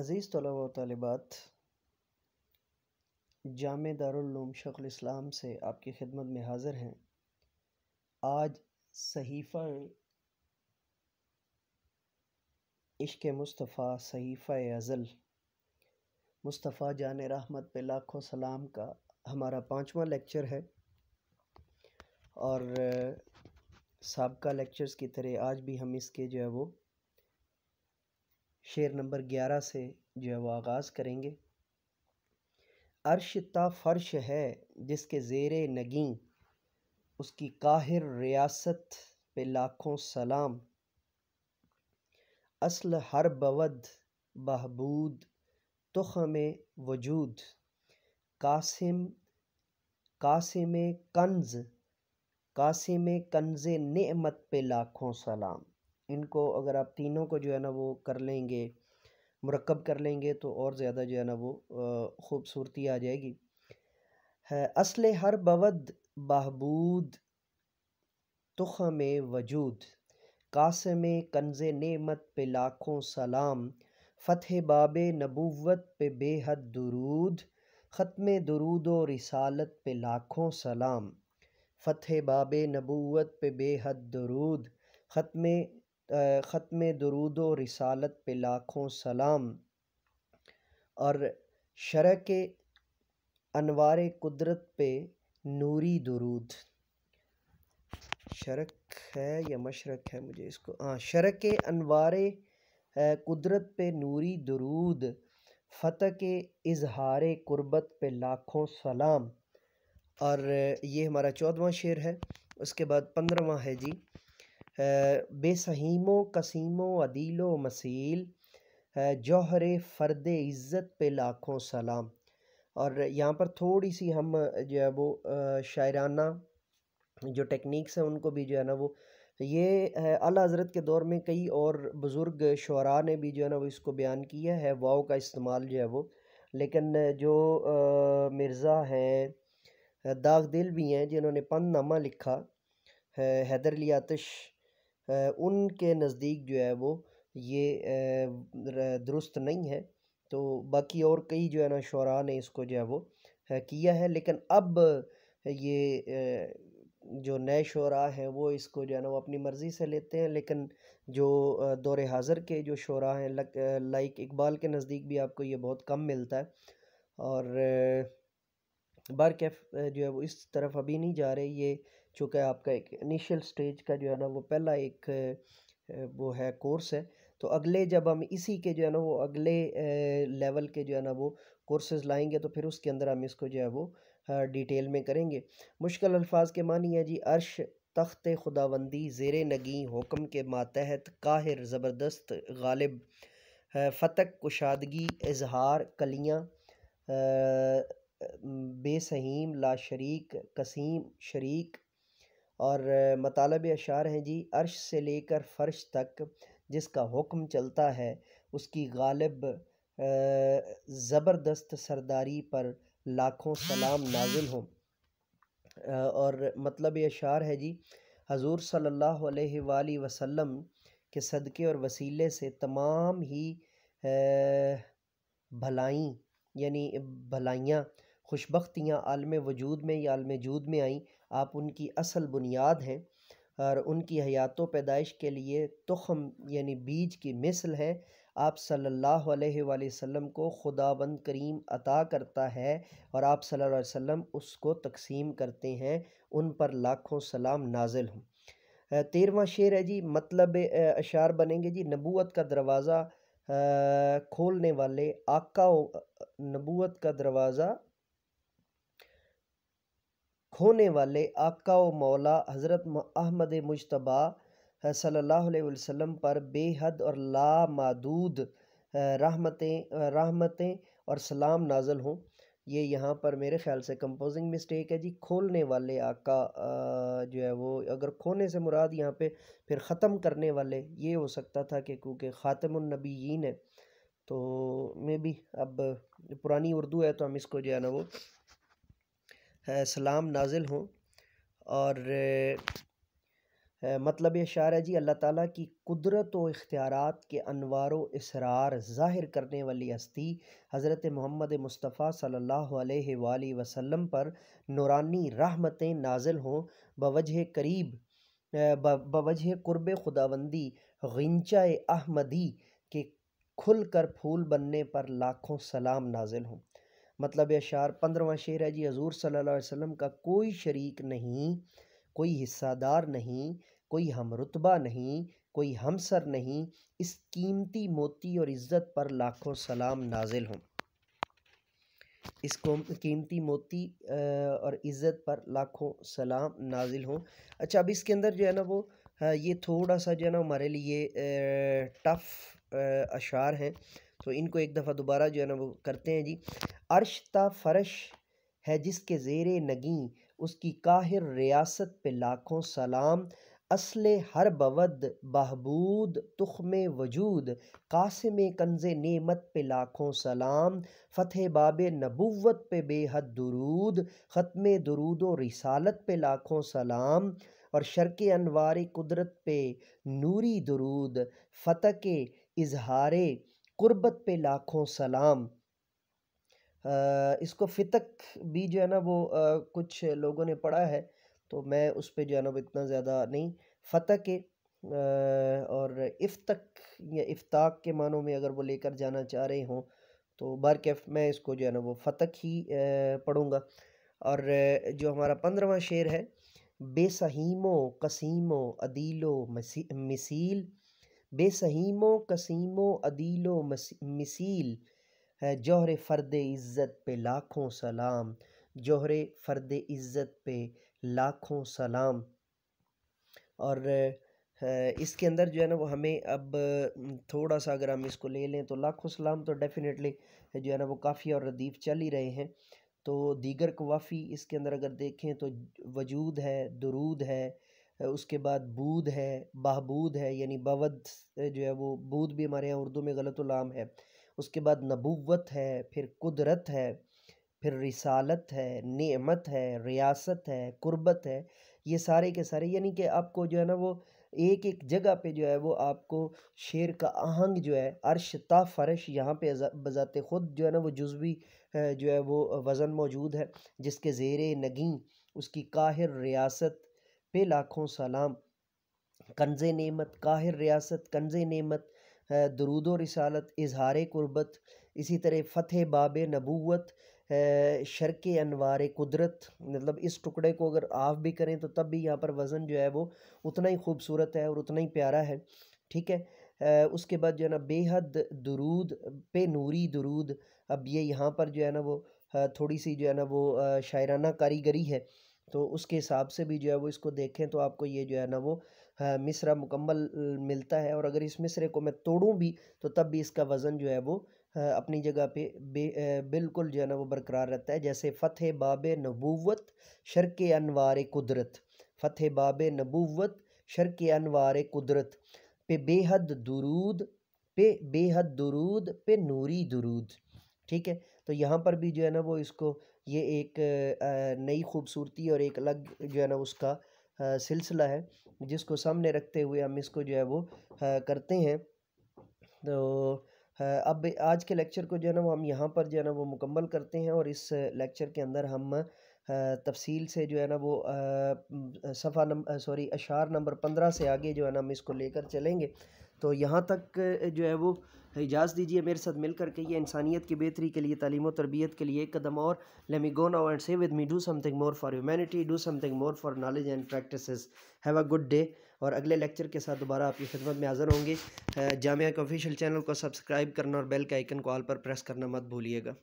अज़ीज़ तलबा तलबात जाम शक्ल इस्लाम से आपकी खिदमत में हाज़िर हैं आज सहीफ़ा इश्क मुस्तफ़ा सहीफ़ा अज़ल मुस्तफ़ा जान रहमत पे लाखों सलाम का हमारा पाँचवा लेक्चर है और सबका लेक्चर्स की तरह आज भी हम इसके जो है वो शेर नंबर ग्यारह से जो है वो आगाज़ करेंगे अरश ता फर्श है जिसके ज़ेर नगी उसकी काहिर रियासत पे लाखों सलाम असल हर बवद बहबूद तुखम वजूद कासिम कासिम कंज कासिम कंज नमत पे लाखों सलाम इनको अगर आप तीनों को जो है ना वो कर लेंगे मरकब कर लेंगे तो और ज़्यादा जो है ना वो ख़ूबसूरती आ जाएगी असल हर बवद बहबूद तुख में वजूद कासम कन्ज नमत पे लाखों सलाम फ़तह बाब नबूवत पे बेहद दरूद ख़त्म दरूद व रिसालत पे लाखों सलाम फ़तह बाब नबूत पे बेहद दरूद ख़त्म ख़त्म दरूद व रसालत पे लाखों सलाम और शर के अनवार कुदरत पे नूरी दरूद शरक है या मशरक है मुझे इसको हाँ शरक के अनवार कुदरत पे नूरी दरूद फ़तह के इजहार कुर्बत पे लाखों सलाम और ये हमारा चौदवा शेर है उसके बाद पंद्रवा है जी बेसहीमो कसीमो अदीलो मसील जौहर फ़र्द इज़्ज़त पे लाखों सलाम और यहाँ पर थोड़ी सी हम जो है वो शायराना जो टेक्निक्स हैं उनको भी जो है ना वो ये अला हज़रत के दौर में कई और बुज़ुर्ग शुरा ने भी जो है ना वो इसको बयान किया है वाओ का इस्तेमाल जो है वो लेकिन जो मिर्ज़ा हैं दाग दिल भी हैं जिन्होंने पन नामा लिखा है हैदर लियातश उनके नज़दीक जो है वो ये दुरुस्त नहीं है तो बाकी और कई जो है ना शुरा ने इसको जो है वो किया है लेकिन अब ये जो नए शुरा हैं वो इसको जो है ना वो अपनी मर्ज़ी से लेते हैं लेकिन जो दौर हाज़र के जो शुरा हैं लाइक इकबाल के नज़दीक भी आपको ये बहुत कम मिलता है और बार कैफ जो है वो इस तरफ अभी नहीं जा रहे ये चूँकि आपका एक इनिशियल स्टेज का जो है ना वो पहला एक वो है कोर्स है तो अगले जब हम इसी के जो है ना वो अगले लेवल के जो है ना वो कोर्सेज लाएंगे तो फिर उसके अंदर हम इसको जो है वो डिटेल में करेंगे मुश्किल अल्फाज के मानी है जी अर्श तख्त खुदाबंदी जेर नगी हुक्म के मातहत काहिर ज़बरदस्त गालिब फतक कुशादगी इजहार कलियाँ बेसहीम लाशरीक कसीम शरीक और मतालब अशार हैं जी अर्श से लेकर फ़र्श तक जिसका हुक्म चलता है उसकी गालिब ज़बरदस्त सरदारी पर लाखों सलाम नाजिल हों और मतलब अशार है जी हजूर सल्लल्लाहु अलैहि वसल्लम के सदक़े और वसीले से तमाम ही भलाई यानी भलाइयाँ खुशबियाँ आलम वजूद में या आलम जूद में आईं आप उनकी असल बुनियाद हैं और उनकी हयात पैदाइश के लिए तुखम यानी बीज की मिसल है आप सल्लल्लाहु अलैहि वसल्लम को खुदाबंद करीम अता करता है और आप सल्लल्लाहु अलैहि वसल्लम उसको तकसीम करते हैं उन पर लाखों सलाम नाजिल हूँ तेरवा शेर है जी मतलब अशार बनेंगे जी नबूत का दरवाज़ा खोलने वाले आका नबूत का दरवाज़ा होने वाले आका व मौला हज़रत अहमद मुशतबा सल्लल्लाहु अलैहि वसल्लम पर बेहद और लामादूद रहमतें रहमतें और सलाम नाजल हों ये यहाँ पर मेरे ख्याल से कंपोजिंग मिस्टेक है जी खोलने वाले आका जो है वो अगर खोने से मुराद यहाँ पे फिर ख़त्म करने वाले ये हो सकता था कि क्योंकि ख़ातमनबीन है तो मे भी अब पुरानी उर्दू है तो हम इसको जो है ना वो सलाम नाजिल हों और मतलब शार है जी अल्लाह ताला की कुदरत व इख्तियारत के अनवार इसरार ज़ाहिर करने वाली हस्ती हज़रत मोहम्मद मुस्तफ़ा सल्लल्लाहु अलैहि वसल्लम पर नूरानी रहमतें नाजिल हों बवजह करीब बवजह कुर्ब खुदाबंदी गंचा अहमदी के खुल कर फूल बनने पर लाखों सलाम नाजिल हों मतलब अशार पंद्रवा शेर है जी हजूर सल्ला वसम का कोई शरीक नहीं कोई हिस्सादार नहीं कोई हम रुतबा नहीं कोई हमसर नहीं इस कीमती मोती और इज़्ज़त पर लाखों सलाम नाजिल हों इस कीमती मोती और इज़्ज़त पर लाखों सलाम नाजिल हों अच्छा अब इसके अंदर जो है ना वो ये थोड़ा सा जो है ना हमारे लिए टफ़ अशार हैं तो इनको एक दफ़ा दोबारा जो है ना वो करते हैं जी अर्श ता फरश है जिसके ज़ेर नगी उसकी काहिर रियासत पे लाखों सलाम असल हर बवद बहबूद तुख में वजूद कासम कंज नेमत पे लाखों सलाम फ़तेह बाब नबूत पे बेहद दरूद ख़त्म दरूद व रिसालत पे लाखों सलाम और शर्क अनवार कुदरत पे नूरी दरूद फ़तह के इजहार क़ुरबत पे लाखों सलाम इसको फ़ितक भी जो है ना वो कुछ लोगों ने पढ़ा है तो मैं उस पर जो है ना वो इतना ज़्यादा नहीं फतक के और इफ्तक या इफ्ताक के मानों में अगर वो लेकर जाना चाह रहे हों तो बार कैफ मैं इसको जो है ना वो फ़तक ही पढ़ूँगा और जो हमारा पंद्रवा शेर है बेसहीमो कसीमो अदीलो मिसील बेसहीमो कसीमो अदीलो मिसील है जौहर फ़र्द इज़्ज़त पे लाखों सलाम जौहर फ़र्द इज़्ज़त पे लाखों सलाम और इसके अंदर जो है ना वो हमें अब थोड़ा सा अगर हम इसको ले लें तो लाखों सलाम तो डेफ़िनेटली जो है ना वो काफ़ी और रदीफ चल ही रहे हैं तो दीगर कवाफ़ी इसके अंदर अगर देखें तो वजूद है दरूद है उसके बाद बूद है बहबूद है यानी बवद जो है वो बूद भी हमारे यहाँ उर्दू में गलत लाम है उसके बाद नबूवत है फिर कुदरत है फिर रिसालत है नेमत है रियासत है कुर्बत है ये सारे के सारे यानी कि आपको जो है ना वो एक एक जगह पे जो है वो आपको शेर का आहंग जो है अर्श ता फरश यहाँ पे बजाते ख़ुद जो है ना वो जुजवी जो है वो वज़न मौजूद है जिसके ज़ेर नगीं उसकी काहिर रियासत पे लाखों सलाम कंज नेमत काहिर रियासत कंज नेमत दरूद व रसालत इजहार कुर्बत इसी तरह फ़तेह बाब नबूत शर्क अनवार कुदरत मतलब इस टुकड़े को अगर आफ भी करें तो तब भी यहाँ पर वज़न जो है वो उतना ही खूबसूरत है और उतना ही प्यारा है ठीक है उसके बाद जो है ना बेहद दरूद पे नूरी दरूद अब ये यहाँ पर जो है ना वो थोड़ी सी जो है ना वो शायराना कारीगरी है तो उसके हिसाब से भी जो है वो इसको देखें तो आपको ये जो है ना वो मिसरा मुकम्मल मिलता है और अगर इस मिसरे को मैं तोड़ूँ भी तो तब भी इसका वज़न जो है वो अपनी जगह पे बिल्कुल जो है ना वो बरकरार रहता है जैसे फ़तेह बाब नबूवत शर्क अनवार कुदरत फ़तेह बाब नबूवत शर्क अनवार कुदरत पे बेहद दुरूद पे बेहद दुरूद पे नूरी दुरूद ठीक है तो यहाँ पर भी जो है ना वो इसको ये एक नई खूबसूरती और एक अलग जो है ना उसका सिलसिला है जिसको सामने रखते हुए हम इसको जो है वो करते हैं तो अब आज के लेक्चर को जो है ना वो हम यहाँ पर जो है ना वो मुकम्मल करते हैं और इस लेक्चर के अंदर हम तफसील से जो है ना वो सफ़ा नंबर सॉरी अशार नंबर पंद्रह से आगे जो है ना हम इसको लेकर चलेंगे तो यहाँ तक जो है वो इजाज़ दीजिए मेरे साथ मिल करके ये इंसानियत की बेहतरी के लिए तलीम तरबियत के लिए एक कदम और let me go now and say with me do something more for humanity do something more for knowledge and practice have a good day और अगले लेक्चर के साथ दोबारा आपकी खिदमत में हाज़िर होंगे जामिया के ऑफिशियल चैनल को सब्सक्राइब करना और बेल के आइकन को ऑल पर प्रेस करना मत भूलिएगा